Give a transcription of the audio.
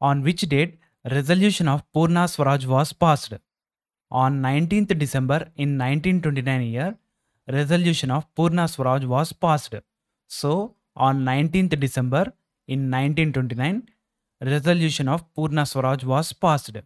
on which date resolution of Purna Swaraj was passed. On 19th December in 1929 year, resolution of Purna Swaraj was passed. So, on 19th December in 1929, resolution of Purna Swaraj was passed.